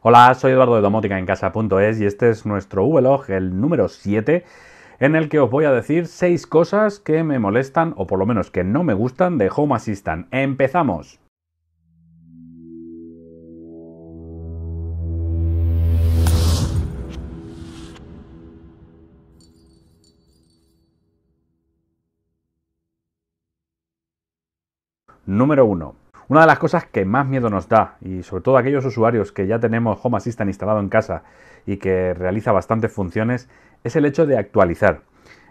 Hola, soy Eduardo de Domótica en Casa.es y este es nuestro vlog, el número 7, en el que os voy a decir 6 cosas que me molestan o por lo menos que no me gustan de Home Assistant. ¡Empezamos! Número 1 una de las cosas que más miedo nos da, y sobre todo aquellos usuarios que ya tenemos Home Assistant instalado en casa y que realiza bastantes funciones, es el hecho de actualizar.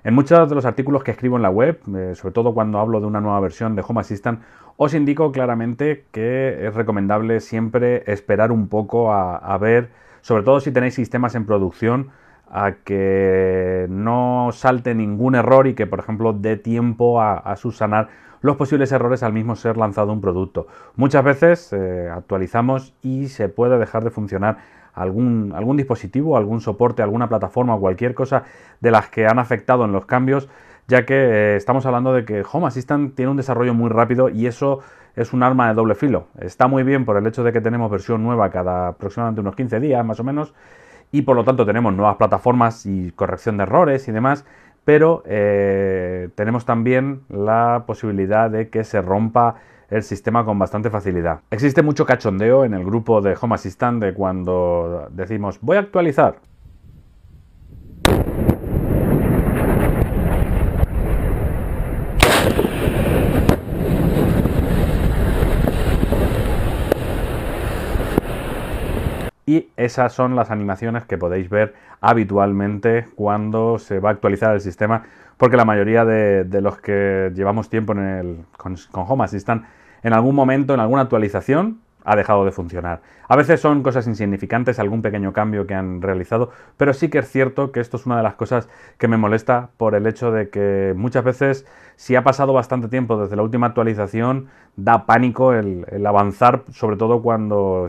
En muchos de los artículos que escribo en la web, eh, sobre todo cuando hablo de una nueva versión de Home Assistant, os indico claramente que es recomendable siempre esperar un poco a, ver, sobre todo si tenéis sistemas en producción, a que no salte ningún error y que, por ejemplo, dé tiempo a, a subsanar los posibles errores al mismo ser lanzado un producto. Muchas veces eh, actualizamos y se puede dejar de funcionar algún, algún dispositivo, algún soporte, alguna plataforma o cualquier cosa de las que han afectado en los cambios, ya que eh, estamos hablando de que Home Assistant tiene un desarrollo muy rápido y eso es un arma de doble filo. Está muy bien por el hecho de que tenemos versión nueva cada aproximadamente unos 15 días más o menos y por lo tanto tenemos nuevas plataformas y corrección de errores y demás pero eh, tenemos también la posibilidad de que se rompa el sistema con bastante facilidad. Existe mucho cachondeo en el grupo de Home Assistant de cuando decimos voy a actualizar y esas son las animaciones que podéis ver habitualmente cuando se va a actualizar el sistema, porque la mayoría de, los que llevamos tiempo en el, con, con, Home Assistant, en algún momento, en alguna actualización, ha dejado de funcionar. A veces son cosas insignificantes, algún pequeño cambio que han realizado, pero sí que es cierto que esto es una de las cosas que me molesta por el hecho de que muchas veces, si ha pasado bastante tiempo desde la última actualización, da pánico el, avanzar, sobre todo cuando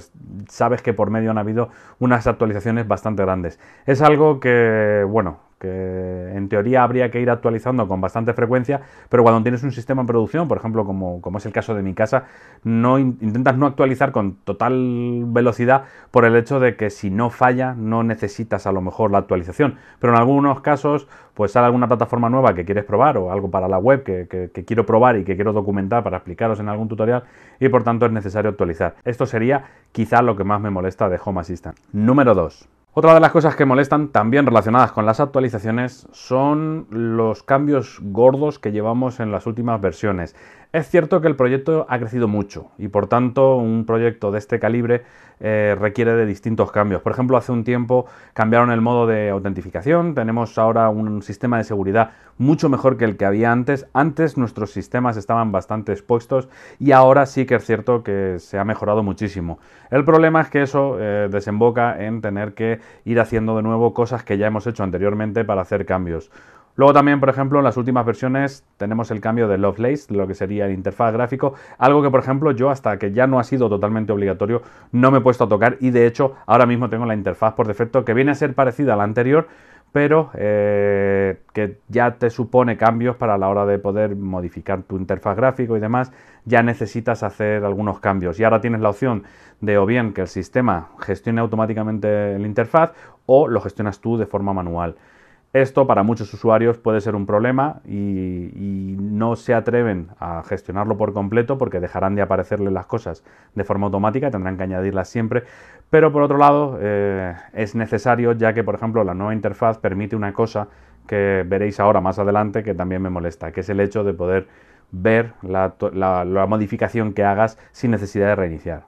sabes que por medio han habido unas actualizaciones bastante grandes. Es algo que, bueno, que en teoría habría que ir actualizando con bastante frecuencia, pero cuando tienes un sistema en producción, por ejemplo, como, es el caso de mi casa, no intentas no actualizar con total velocidad por el hecho de que si no falla, no necesitas a lo mejor la actualización. Pero en algunos casos, pues sale alguna plataforma nueva que quieres probar o algo para la web que, que quiero probar y que quiero documentar para explicaros en algún tutorial y por tanto es necesario actualizar. Esto sería quizá lo que más me molesta de Home Assistant. Número 2. Otra de las cosas que molestan, también relacionadas con las actualizaciones, son los cambios gordos que llevamos en las últimas versiones. Es cierto que el proyecto ha crecido mucho y por tanto un proyecto de este calibre eh, requiere de distintos cambios. Por ejemplo, hace un tiempo cambiaron el modo de autentificación, tenemos ahora un sistema de seguridad mucho mejor que el que había antes. Antes nuestros sistemas estaban bastante expuestos y ahora sí que es cierto que se ha mejorado muchísimo. El problema es que eso eh, desemboca en tener que ir haciendo de nuevo cosas que ya hemos hecho anteriormente para hacer cambios. Luego también, por ejemplo, en las últimas versiones tenemos el cambio de Lovelace, lo que sería el interfaz gráfico, algo que, por ejemplo, yo hasta que ya no ha sido totalmente obligatorio, no me he puesto a tocar y, de hecho, ahora mismo tengo la interfaz por defecto que viene a ser parecida a la anterior, pero eh, que ya te supone cambios para la hora de poder modificar tu interfaz gráfico y demás, ya necesitas hacer algunos cambios. Y ahora tienes la opción de o bien que el sistema gestione automáticamente la interfaz o lo gestionas tú de forma manual. Esto para muchos usuarios puede ser un problema y, no se atreven a gestionarlo por completo porque dejarán de aparecerle las cosas de forma automática, tendrán que añadirlas siempre. Pero por otro lado, eh, es necesario ya que, por ejemplo, la nueva interfaz permite una cosa que veréis ahora más adelante que también me molesta, que es el hecho de poder ver la modificación que hagas sin necesidad de reiniciar.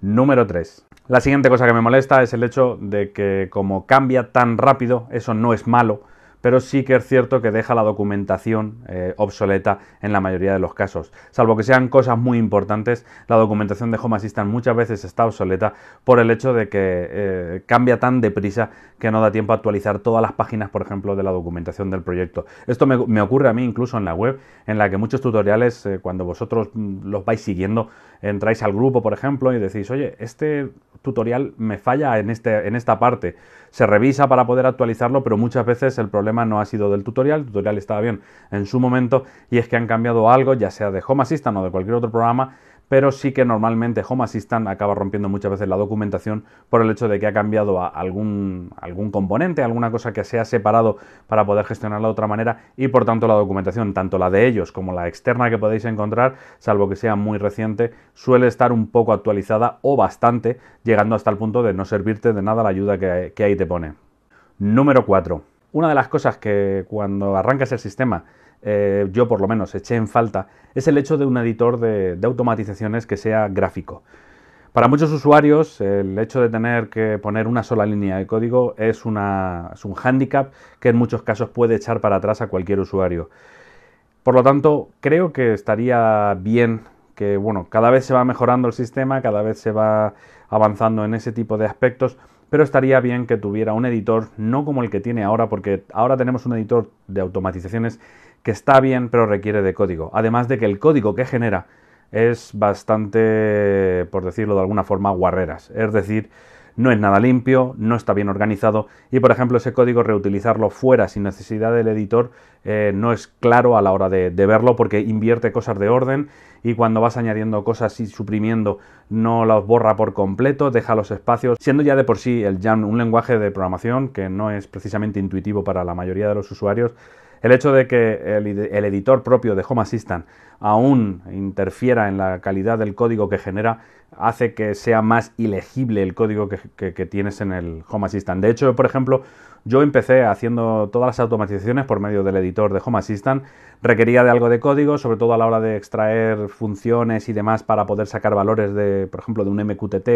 Número 3. La siguiente cosa que me molesta es el hecho de que como cambia tan rápido, eso no es malo, pero sí que es cierto que deja la documentación eh, obsoleta en la mayoría de los casos. Salvo que sean cosas muy importantes, la documentación de Home Assistant muchas veces está obsoleta por el hecho de que eh, cambia tan deprisa que no da tiempo a actualizar todas las páginas, por ejemplo, de la documentación del proyecto. Esto me, ocurre a mí incluso en la web, en la que muchos tutoriales, eh, cuando vosotros mm, los vais siguiendo, entráis al grupo, por ejemplo, y decís, oye, este tutorial me falla en, este, en esta parte. Se revisa para poder actualizarlo, pero muchas veces el problema no ha sido del tutorial, el tutorial estaba bien en su momento y es que han cambiado algo, ya sea de Home Assistant o de cualquier otro programa, pero sí que normalmente Home Assistant acaba rompiendo muchas veces la documentación por el hecho de que ha cambiado a algún, componente, alguna cosa que se ha separado para poder gestionarla de otra manera y por tanto la documentación, tanto la de ellos como la externa que podéis encontrar, salvo que sea muy reciente, suele estar un poco actualizada o bastante, llegando hasta el punto de no servirte de nada la ayuda que, que ahí te pone. Número 4. Una de las cosas que cuando arrancas el sistema, eh, yo por lo menos eché en falta, es el hecho de un editor de, automatizaciones que sea gráfico. Para muchos usuarios, el hecho de tener que poner una sola línea de código es, un hándicap que en muchos casos puede echar para atrás a cualquier usuario. Por lo tanto, creo que estaría bien que, bueno, cada vez se va mejorando el sistema, cada vez se va avanzando en ese tipo de aspectos pero estaría bien que tuviera un editor, no como el que tiene ahora, porque ahora tenemos un editor de automatizaciones que está bien, pero requiere de código. Además de que el código que genera es bastante, por decirlo de alguna forma, guarreras. Es decir, no es nada limpio, no está bien organizado y por ejemplo ese código reutilizarlo fuera sin necesidad del editor eh, no es claro a la hora de, verlo porque invierte cosas de orden y cuando vas añadiendo cosas y suprimiendo no las borra por completo, deja los espacios, siendo ya de por sí el Jam un lenguaje de programación que no es precisamente intuitivo para la mayoría de los usuarios. El hecho de que el, el, editor propio de Home Assistant aún interfiera en la calidad del código que genera hace que sea más ilegible el código que, tienes en el Home Assistant. De hecho, por ejemplo, yo empecé haciendo todas las automatizaciones por medio del editor de Home Assistant. Requería de algo de código, sobre todo a la hora de extraer funciones y demás para poder sacar valores de, por ejemplo, de un MQTT,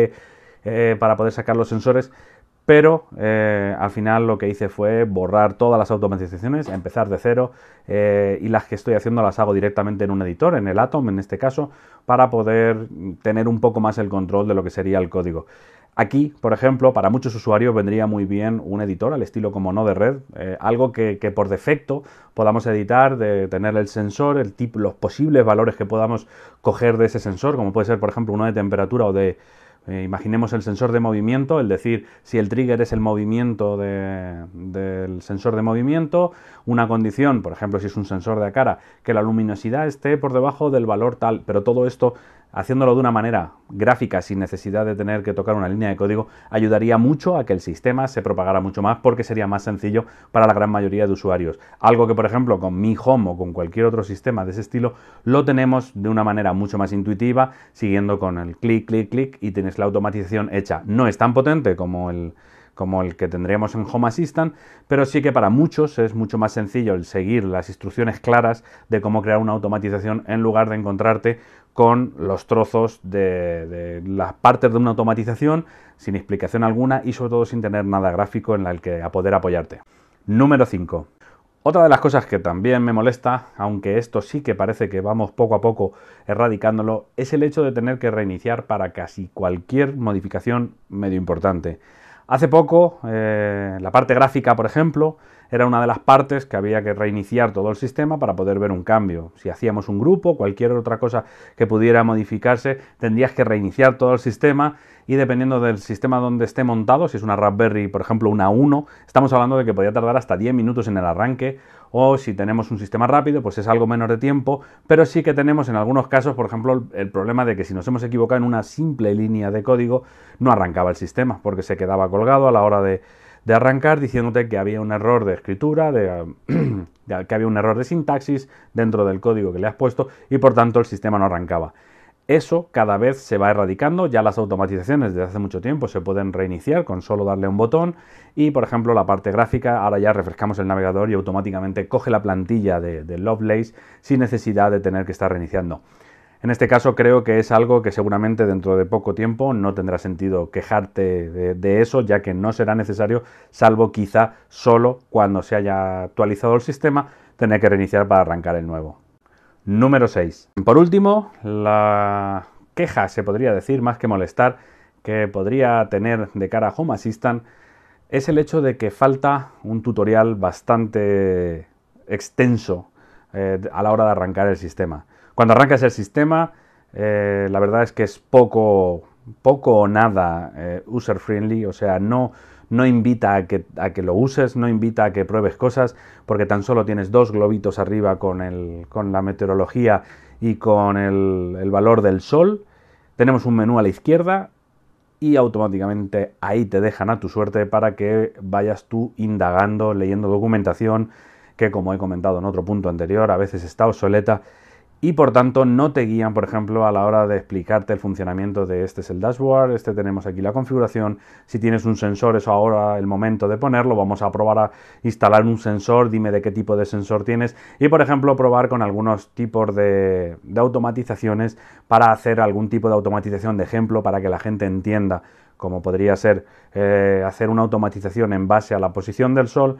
eh, para poder sacar los sensores pero eh, al final lo que hice fue borrar todas las automatizaciones, empezar de cero eh, y las que estoy haciendo las hago directamente en un editor, en el Atom en este caso, para poder tener un poco más el control de lo que sería el código. Aquí, por ejemplo, para muchos usuarios vendría muy bien un editor al estilo como no de red, eh, algo que, por defecto podamos editar, de tener el sensor, los posibles valores que podamos coger de ese sensor, como puede ser, por ejemplo, uno de temperatura o de, eh, imaginemos el sensor de movimiento, es decir, si el trigger es el movimiento del sensor de movimiento, una condición, por ejemplo, si es un sensor de cara, que la luminosidad esté por debajo del valor tal, pero todo esto haciéndolo de una manera gráfica sin necesidad de tener que tocar una línea de código, ayudaría mucho a que el sistema se propagara mucho más porque sería más sencillo para la gran mayoría de usuarios. Algo que, por ejemplo, con Mi Home o con cualquier otro sistema de ese estilo, lo tenemos de una manera mucho más intuitiva, siguiendo con el clic, clic, clic y tienes la automatización hecha. No es tan potente como el como el que tendríamos en Home Assistant, pero sí que para muchos es mucho más sencillo el seguir las instrucciones claras de cómo crear una automatización en lugar de encontrarte con los trozos de, las partes de una automatización sin explicación alguna y sobre todo sin tener nada gráfico en el que a poder apoyarte. Número 5. Otra de las cosas que también me molesta, aunque esto sí que parece que vamos poco a poco erradicándolo, es el hecho de tener que reiniciar para casi cualquier modificación medio importante. Hace poco, eh, la parte gráfica, por ejemplo, era una de las partes que había que reiniciar todo el sistema para poder ver un cambio. Si hacíamos un grupo, cualquier otra cosa que pudiera modificarse, tendrías que reiniciar todo el sistema y dependiendo del sistema donde esté montado, si es una Raspberry, por ejemplo, una 1, estamos hablando de que podía tardar hasta 10 minutos en el arranque o si tenemos un sistema rápido, pues es algo menos de tiempo, pero sí que tenemos en algunos casos, por ejemplo, el, problema de que si nos hemos equivocado en una simple línea de código, no arrancaba el sistema, porque se quedaba colgado a la hora de, arrancar diciéndote que había un error de escritura, que había un error de sintaxis dentro del código que le has puesto y por tanto el sistema no arrancaba. Eso cada vez se va erradicando, ya las automatizaciones desde hace mucho tiempo se pueden reiniciar con solo darle un botón y por ejemplo la parte gráfica, ahora ya refrescamos el navegador y automáticamente coge la plantilla de, Lovelace sin necesidad de tener que estar reiniciando. En este caso creo que es algo que seguramente dentro de poco tiempo no tendrá sentido quejarte de, de, eso, ya que no será necesario, salvo quizá solo cuando se haya actualizado el sistema, tener que reiniciar para arrancar el nuevo número 6. Por último, la queja, se podría decir, más que molestar, que podría tener de cara a Home Assistant es el hecho de que falta un tutorial bastante extenso eh, a la hora de arrancar el sistema. Cuando arrancas el sistema, eh, la verdad es que es poco poco o nada eh, user-friendly, o sea, no, no invita a que, a que, lo uses, no invita a que pruebes cosas, porque tan solo tienes dos globitos arriba con, el, con la meteorología y con el, el valor del sol. Tenemos un menú a la izquierda y automáticamente ahí te dejan a tu suerte para que vayas tú indagando, leyendo documentación, que como he comentado en otro punto anterior, a veces está obsoleta y por tanto no te guían, por ejemplo, a la hora de explicarte el funcionamiento de este es el dashboard, este tenemos aquí la configuración, si tienes un sensor eso ahora el momento de ponerlo, vamos a probar a instalar un sensor, dime de qué tipo de sensor tienes y por ejemplo probar con algunos tipos de, automatizaciones para hacer algún tipo de automatización de ejemplo para que la gente entienda como podría ser eh, hacer una automatización en base a la posición del sol,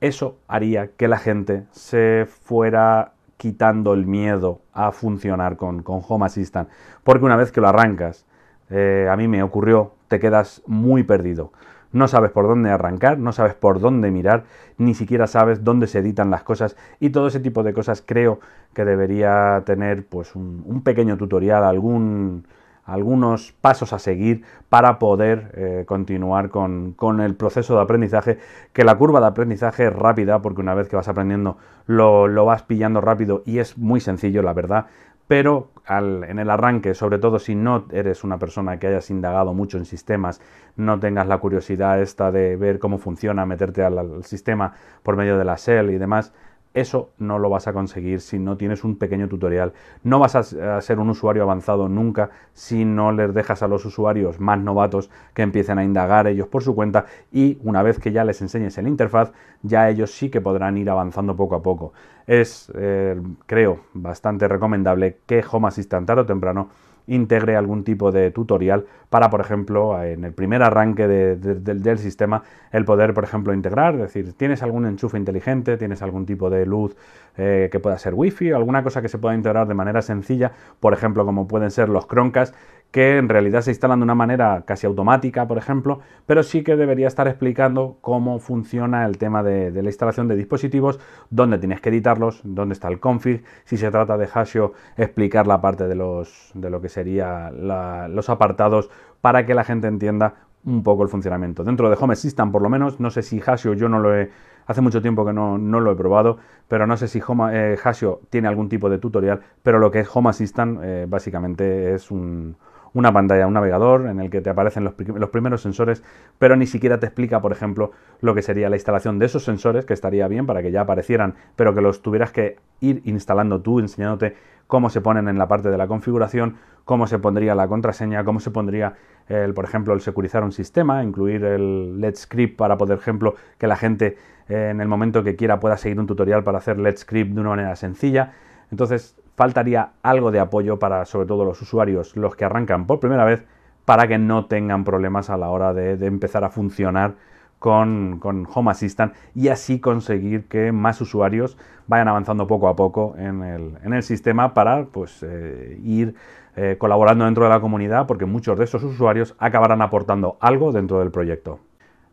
eso haría que la gente se fuera quitando el miedo a funcionar con, con Home Assistant. Porque una vez que lo arrancas, eh, a mí me ocurrió, te quedas muy perdido. No sabes por dónde arrancar, no sabes por dónde mirar, ni siquiera sabes dónde se editan las cosas y todo ese tipo de cosas creo que debería tener pues un pequeño tutorial, algún, algunos pasos a seguir para poder eh, continuar con, el proceso de aprendizaje, que la curva de aprendizaje es rápida, porque una vez que vas aprendiendo lo, vas pillando rápido y es muy sencillo, la verdad, pero en el arranque, sobre todo si no eres una persona que hayas indagado mucho en sistemas, no tengas la curiosidad esta de ver cómo funciona, meterte al, sistema por medio de la Shell y demás, eso no lo vas a conseguir si no tienes un pequeño tutorial. No vas a ser un usuario avanzado nunca si no les dejas a los usuarios más novatos que empiecen a indagar ellos por su cuenta y una vez que ya les enseñes el interfaz, ya ellos sí que podrán ir avanzando poco a poco. Es, eh, creo, bastante recomendable que Home Assistant tarde o temprano integre algún tipo de tutorial para, por ejemplo, en el primer arranque del sistema, el poder, por ejemplo, integrar, es decir, tienes algún enchufe inteligente, tienes algún tipo de luz eh, que pueda ser wifi o alguna cosa que se pueda integrar de manera sencilla, por ejemplo, como pueden ser los croncas que en realidad se instalan de una manera casi automática, por ejemplo, pero sí que debería estar explicando cómo funciona el tema de, la instalación de dispositivos, dónde tienes que editarlos, dónde está el config, si se trata de Hasio, explicar la parte de, los, de lo que serían los apartados para que la gente entienda un poco el funcionamiento. Dentro de Home Assistant, por lo menos, no sé si Hasio yo no lo he Hace mucho tiempo que no, lo he probado, pero no sé si Home, eh, Hasio tiene algún tipo de tutorial, pero lo que es Home Assistant eh, básicamente es un, una pantalla, un navegador en el que te aparecen los, primeros sensores, pero ni siquiera te explica, por ejemplo, lo que sería la instalación de esos sensores, que estaría bien para que ya aparecieran, pero que los tuvieras que ir instalando tú, enseñándote cómo se ponen en la parte de la configuración, cómo se pondría la contraseña, cómo se pondría, el, por ejemplo, el securizar un sistema, incluir el LED script para, por ejemplo, que la gente eh, en el momento que quiera pueda seguir un tutorial para hacer LED script de una manera sencilla. Entonces, faltaría algo de apoyo para sobre todo los usuarios, los que arrancan por primera vez, para que no tengan problemas a la hora de, empezar a funcionar con, con, Home Assistant y así conseguir que más usuarios vayan avanzando poco a poco en el, en el sistema para pues, eh, ir eh, colaborando dentro de la comunidad, porque muchos de esos usuarios acabarán aportando algo dentro del proyecto.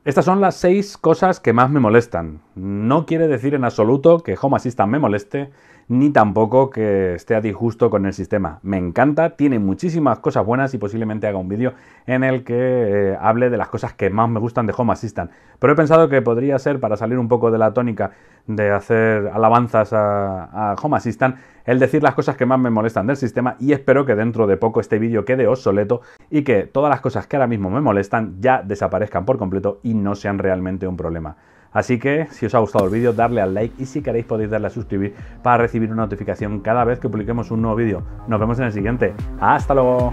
Estas son las seis cosas que más me molestan. No quiere decir en absoluto que Home Assistant me moleste, ni tampoco que esté a disgusto con el sistema. Me encanta, tiene muchísimas cosas buenas y posiblemente haga un vídeo en el que eh, hable de las cosas que más me gustan de Home Assistant. Pero he pensado que podría ser, para salir un poco de la tónica de hacer alabanzas a, a Home Assistant, el decir las cosas que más me molestan del sistema y espero que dentro de poco este vídeo quede obsoleto y que todas las cosas que ahora mismo me molestan ya desaparezcan por completo y no sean realmente un problema. Así que si os ha gustado el vídeo, darle al like y si queréis podéis darle a suscribir para recibir una notificación cada vez que publiquemos un nuevo vídeo. Nos vemos en el siguiente. Hasta luego.